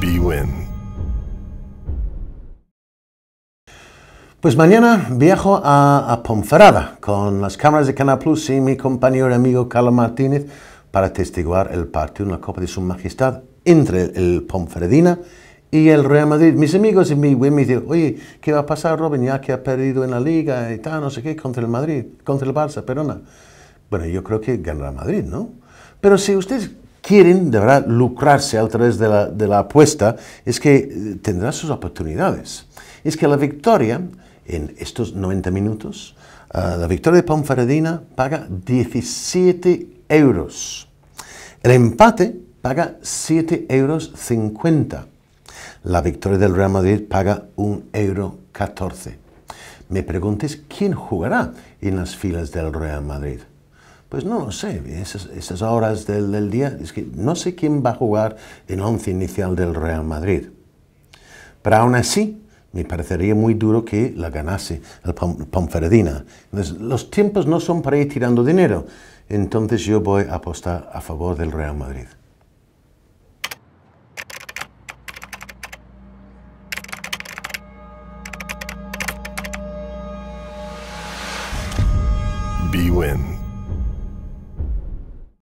b Pues mañana viajo a, Ponferrada con las cámaras de Canal Plus y mi compañero y amigo Carlos Martínez para testiguar el partido en la Copa de Su Majestad entre el Ponferradina y el Real Madrid. Mis amigos y mi me dicen, oye, ¿qué va a pasar Robin ya que ha perdido en la Liga y tal, no sé qué, contra el Madrid, contra el Barça, no. Bueno, yo creo que ganará Madrid, ¿no? Pero si ustedes quieren, de lucrarse a través de la, apuesta, es que eh, tendrá sus oportunidades. Es que la victoria en estos 90 minutos, ah, la victoria de Ponferradina paga 17 euros. El empate paga 7,50 euros. La victoria del Real Madrid paga 1,14 euro. Me preguntes, ¿quién jugará en las filas del Real Madrid? Pues no lo sé, esas, horas del, día, es que no sé quién va a jugar en once inicial del Real Madrid. Pero aún así, me parecería muy duro que la ganase el Ponferdina. Entonces, los tiempos no son para ir tirando dinero. Entonces yo voy a apostar a favor del Real Madrid. win.